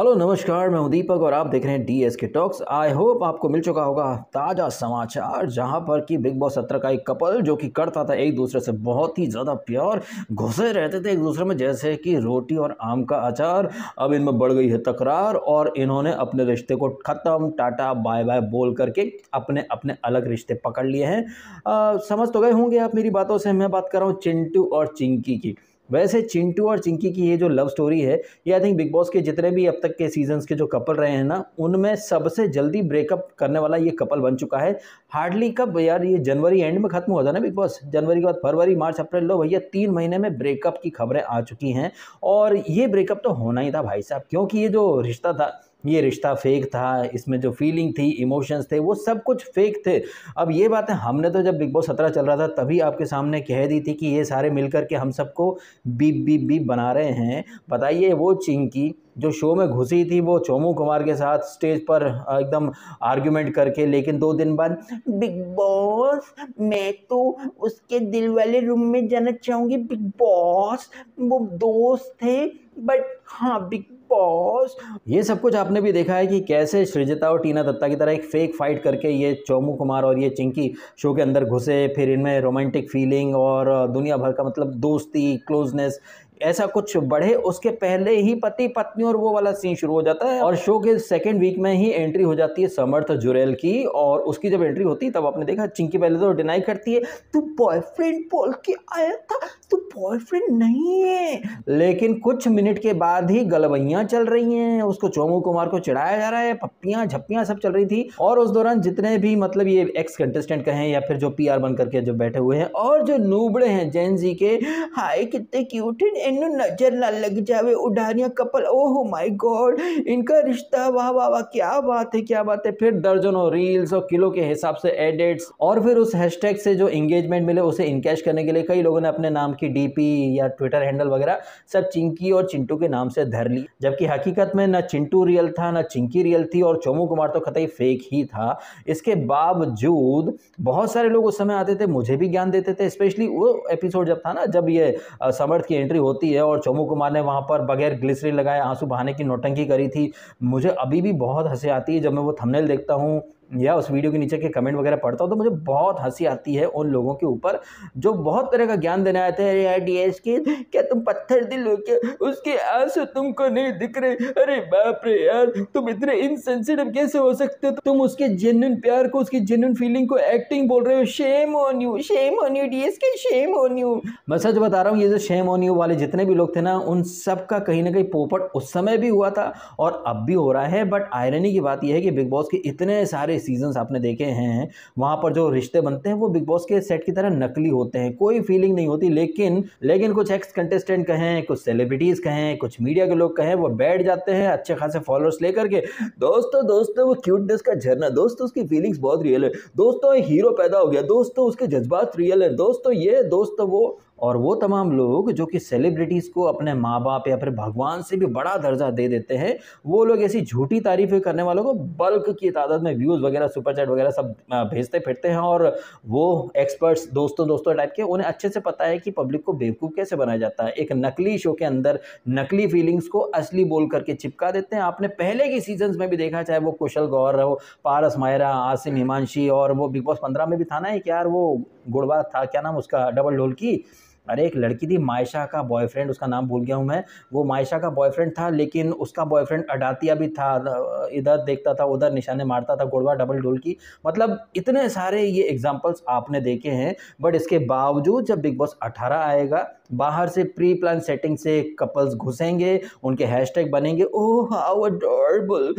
hello नमस्कार मैं हूं दीपक और आप देख रहे हैं D S K talks I hope आपको मिल चुका होगा ताज़ा समाचार जहां पर कि बिग बॉस सत्रह का एक कपल जो कि करता था एक दूसरे से बहुत ही ज़्यादा प्यार घुसे रहते थे एक दूसरे में जैसे कि रोटी और आम का अचार अब इनमें बढ़ गई है तकरार और इन्होंने अपने रिश्ते को ख़त्म टाटा बाय बाय बोल करके अपने अपने अलग रिश्ते पकड़ लिए हैं समझ तो गए होंगे आप मेरी बातों से मैं बात कर रहा हूँ चिंटू और चिंकी की वैसे चिंटू और चिंकी की ये जो लव स्टोरी है ये आई थिंक बिग बॉस के जितने भी अब तक के सीजन्स के जो कपल रहे हैं ना उनमें सबसे जल्दी ब्रेकअप करने वाला ये कपल बन चुका है हार्डली कब यार ये जनवरी एंड में खत्म हो जाए ना बिग बॉस जनवरी के बाद फरवरी मार्च अप्रैल लो भैया तीन महीने में ब्रेकअप की खबरें आ चुकी हैं और ये ब्रेकअप तो होना ही था भाई साहब क्योंकि ये जो रिश्ता था ये रिश्ता फेक था इसमें जो फीलिंग थी इमोशंस थे वो सब कुछ फेक थे अब ये बातें हमने तो जब बिग बॉस सत्रह चल रहा था तभी आपके सामने कह दी थी कि ये सारे मिलकर के हम सबको बीप बीप बीप बना रहे हैं बताइए वो चिंकी जो शो में घुसी थी वो चोमू कुमार के साथ स्टेज पर एकदम आर्ग्यूमेंट करके लेकिन दो दिन बाद बिग बॉस मैं तो उसके दिल वाले रूम में जाना चाहूँगी बिग बॉस वो दोस्त थे बट हाँ बिग बॉस ये सब कुछ आपने भी देखा है कि कैसे श्रीजिता और टीना दत्ता की तरह एक फेक फाइट करके ये चोमू कुमार और ये चिंकी शो के अंदर घुसे फिर इनमें रोमांटिक फीलिंग और दुनिया भर का मतलब दोस्ती क्लोजनेस ऐसा कुछ बढ़े उसके पहले ही पति पत्नी और वो वाला सीन शुरू हो जाता है और शो के सेकेंड वीक में ही एंट्री हो जाती है समर्थ जुरेल की और उसकी जब एंट्री होती है तब आपने देखा चिंकी पहले तो डिनाई करती है तू बॉयफ्रेंड बोल के आया था तू बॉयफ्रेंड नहीं है लेकिन कुछ मिनट के बाद ही गलवैया चल रही हैं उसको चोमू कुमार को चढ़ाया जा रहा है पप्पिया झप्पिया सब चल रही थी और उस दौरान जितने भी मतलब ये एक्स कंटेस्टेंट कहें या फिर जो पी आर बन करके जो बैठे हुए हैं और जो नूबड़े हैं जैन जी के हाय कितने क्यूट है इन नजर ना लग जावे Udaariyaan couple oh my god इनका रिश्ता वाह वाह वाह क्या बात है क्या बात है फिर दर्जनों रील्स और किलो के हिसाब से एडिट्स और फिर उस हैशटैग से जो इंगेजमेंट मिले उसे इनकैश करने के लिए कई लोगों ने अपने नाम की डीपी या ट्विटर हैंडल वगैरह सब चिंकी और चिंटू के नाम से धर ली जबकि हकीकत में ना चिंटू रियल था ना चिंकी रियल थी और चोमू कुमार तो कतई फेक ही था इसके बावजूद बहुत सारे लोग उस समय आते थे मुझे भी ज्ञान देते थे स्पेशली वो एपिसोड जब था ना जब ये समर्थ की एंट्री होती होती है और चोमू कुमार ने वहाँ पर बगैर ग्लिसरी लगाए आंसू बहाने की नोटंकी करी थी मुझे अभी भी बहुत हंसी आती है जब मैं वो थंबनेल देखता हूँ या उस वीडियो के नीचे के कमेंट वगैरह पढ़ता हूँ तो मुझे बहुत हंसी आती है उन लोगों के ऊपर जो बहुत तरह का ज्ञान देने आते हैं अरे यार डी एस के क्या तुम पत्थर दिल हो क्या उसके आंसू तुमको नहीं दिख रहे अरे बाप रे यार तुम इतने इनसेंसिटिव कैसे हो सकते हो तुम उसके जेन्यून प्यार को उसकी जेन्यून फीलिंग को एक्टिंग बोल रहे हो shame on you shame on you D S K shame on you मैं सच बता रहा हूँ ये जो शेम ऑन यू वाले जितने भी लोग थे ना उन सब का कहीं ना कहीं पोपट उस समय भी हुआ था और अब भी हो रहा है बट आयरनी की बात यह है कि बिग बॉस के इतने सारे सीजन्स आपने देखे हैं वहाँ पर जो रिश्ते बनते हैं वो बिग बॉस के सेट की तरह नकली होते हैं कोई फीलिंग नहीं होती लेकिन लेकिन कुछ एक्स कंटेस्टेंट कहें कुछ सेलिब्रिटीज़ कहें कुछ मीडिया के लोग कहें वो बैठ जाते हैं अच्छे खासे फॉलोअर्स लेकर के दोस्तों दोस्तों वो क्यूटनेस का झरना दोस्तों उसकी फीलिंग्स बहुत रियल है दोस्तों हीरो पैदा हो गया दोस्तों उसके जज्बात रियल है दोस्तों ये दोस्तों वो और वो तमाम लोग जो कि सेलिब्रिटीज़ को अपने माँ बाप या फिर भगवान से भी बड़ा दर्जा दे देते हैं वो लोग ऐसी झूठी तारीफ़ें करने वालों को बल्क की तादाद में व्यूज़ वगैरह सुपर चैट वगैरह सब भेजते फिरते हैं और वो एक्सपर्ट्स दोस्तों दोस्तों टाइप के उन्हें अच्छे से पता है कि पब्लिक को बेवकूफ़ कैसे बनाया जाता है एक नकली शो के अंदर नकली फीलिंग्स को असली बोल करके चिपका देते हैं आपने पहले के सीजन्स में भी देखा चाहे वो कुशल गौर हो पारस मायरा आसिम हिमांशी और वो बिग बॉस पंद्रह में भी था ना एक यार वो गुड़वा था क्या नाम उसका डबल ढोल की अरे एक लड़की थी मायशा का बॉयफ्रेंड उसका नाम भूल गया हूँ मैं वो मायशा का बॉयफ्रेंड था लेकिन उसका बॉयफ्रेंड अडातिया भी था इधर देखता था उधर निशाने मारता था गुड़वा डबल डोल की मतलब इतने सारे ये एग्जाम्पल्स आपने देखे हैं बट इसके बावजूद जब बिग बॉस अठारह आएगा बाहर से प्री प्लान सेटिंग से कपल्स घुसेंगे उनके हैशटैग बनेंगे ओह हाउ अडोरेबल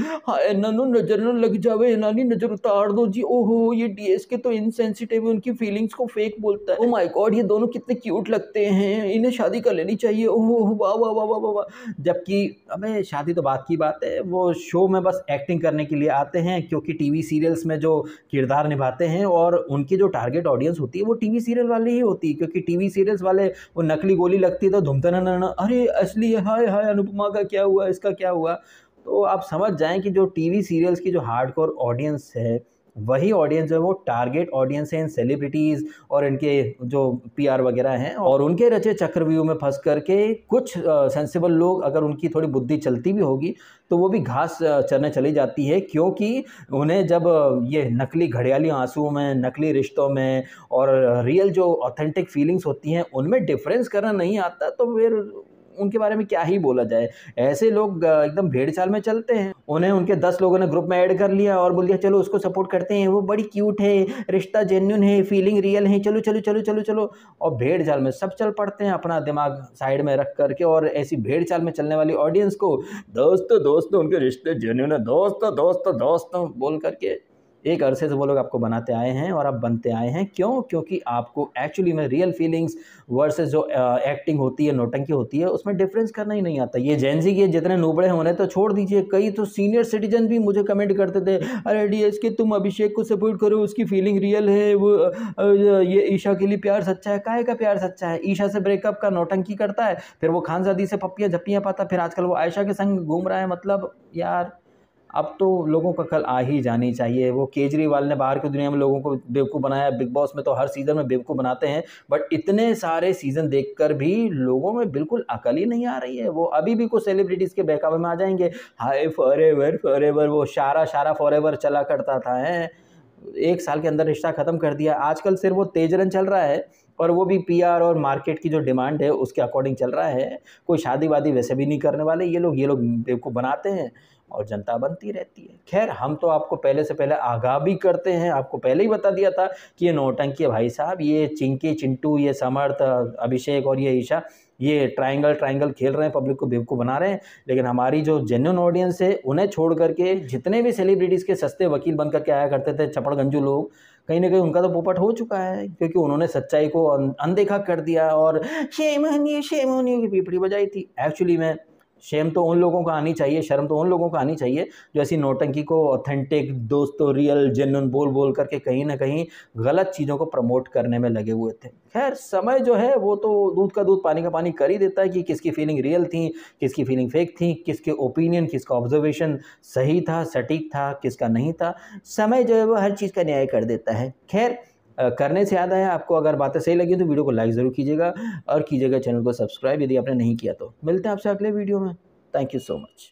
नज़र न लग जावे नानी नज़र उतार दो जी ओहो ये तो इनसेंसिटिव उनकी फीलिंग्स को फेक बोलता है ओ माय गॉड ये दोनों कितने क्यूट लगते हैं इन्हें शादी कर लेनी चाहिए ओह वाह वाह वाह वाह वाह जबकि हमें शादी तो बात की बात है वो शो में बस एक्टिंग करने के लिए आते हैं क्योंकि टीवी सीरियल्स में जो किरदार निभाते हैं और उनकी जो टारगेट ऑडियंस होती है वो टीवी सीरियल वाली ही होती है क्योंकि टीवी सीरियल्स वाले वो नक नकली गोली लगती है तो धुमता ना अरे असली है हाय हाय अनुपमा का क्या हुआ इसका क्या हुआ तो आप समझ जाएं कि जो टीवी सीरियल्स की जो हार्डकोर ऑडियंस है वही ऑडियंस जो है वो टारगेट ऑडियंस है इन सेलिब्रिटीज़ और इनके जो पीआर वगैरह हैं और उनके रचे चक्रव्यूह में फंस करके कुछ सेंसिबल लोग अगर उनकी थोड़ी बुद्धि चलती भी होगी तो वो भी घास चरने चली जाती है क्योंकि उन्हें जब ये नकली घड़ियाली आंसुओं में नकली रिश्तों में और रियल जो ऑथेंटिक फीलिंग्स होती हैं उनमें डिफरेंस करना नहीं आता तो फिर उनके बारे में क्या ही बोला जाए ऐसे लोग एकदम भेड़ चाल में चलते हैं उन्हें उनके दस लोगों ने ग्रुप में ऐड कर लिया और बोल दिया चलो उसको सपोर्ट करते हैं वो बड़ी क्यूट है रिश्ता जेन्यून है फीलिंग रियल है चलो चलो चलो चलो चलो और भेड़ चाल में सब चल पड़ते हैं अपना दिमाग साइड में रख करके और ऐसी भेड़ चाल में चलने वाली ऑडियंस को दोस्तों दोस्तों उनके रिश्ते जेन्यून है दोस्तों दोस्तों दोस्तों बोल करके एक अरसे से वो लोग आपको बनाते आए हैं और आप बनते आए हैं क्यों क्योंकि आपको एक्चुअली में रियल फीलिंग्स वर्सेस जो एक्टिंग होती है नोटंकी होती है उसमें डिफरेंस करना ही नहीं आता ये जेंजी के जितने नूबड़े होने तो छोड़ दीजिए कई तो सीनियर सिटीजन भी मुझे कमेंट करते थे अरे डी एस के तुम अभिषेक को सपोर्ट करो उसकी फीलिंग रियल है वो ये ईशा के लिए प्यार सच्चा है काहे का प्यार सच्चा है ईशा से ब्रेकअप का नोटंकी करता है फिर वो खानजादी से पप्पियाँ झप्पियाँ पाता फिर आजकल वो आयशा के संग घूम रहा है मतलब यार अब तो लोगों का कल आ ही जानी चाहिए वो केजरीवाल ने बाहर की दुनिया में लोगों को बेवकूफ़ बनाया बिग बॉस में तो हर सीज़न में बेवकूफ़ बनाते हैं बट इतने सारे सीज़न देखकर भी लोगों में बिल्कुल अकल ही नहीं आ रही है वो अभी भी कुछ सेलिब्रिटीज़ के बहकावे में आ जाएंगे hi forever forever वो शारा शारा फॉर एवर चला करता था है एक साल के अंदर रिश्ता ख़त्म कर दिया आजकल सिर्फ वो तेजरन चल रहा है और वो भी पीआर और मार्केट की जो डिमांड है उसके अकॉर्डिंग चल रहा है कोई शादी वादी वैसे भी नहीं करने वाले ये लोग ये लोग बेवकूफ़ बनाते हैं और जनता बनती रहती है खैर हम तो आपको पहले से पहले आगाह भी करते हैं आपको पहले ही बता दिया था कि ये नौटंकी है भाई साहब ये चिंकी चिंटू ये समर्थ अभिषेक और ये ईशा ये ट्रायंगल ट्रायंगल खेल रहे हैं पब्लिक को बेवकू बना रहे हैं लेकिन हमारी जो जेन्यून ऑडियंस है उन्हें छोड़ करके जितने भी सेलिब्रिटीज़ के सस्ते वकील बन करके आया करते थे चपड़गंजू लोग कहीं ना कहीं उनका तो पोपट हो चुका है क्योंकि उन्होंने सच्चाई को अनदेखा कर दिया और शेमोनी शेमोनी की पीपड़ी बजाई थी एक्चुअली में शेम तो उन लोगों को आनी चाहिए शर्म तो उन लोगों को आनी चाहिए जो ऐसी नोटंकी को ऑथेंटिक दोस्तों रियल जेनुन बोल बोल करके कहीं ना कहीं गलत चीज़ों को प्रमोट करने में लगे हुए थे खैर समय जो है वो तो दूध का दूध पानी का पानी कर ही देता है कि किसकी फीलिंग रियल थी किसकी फीलिंग फेक थी किसके ओपिनियन किसका ऑब्जर्वेशन सही था सटीक था किसका नहीं था समय जो है वो हर चीज़ का न्याय कर देता है खैर करने से याद आया आपको अगर बातें सही लगी तो वीडियो को लाइक ज़रूर कीजिएगा और कीजिएगा चैनल को सब्सक्राइब यदि आपने नहीं किया तो मिलते हैं आपसे अगले वीडियो में थैंक यू सो मच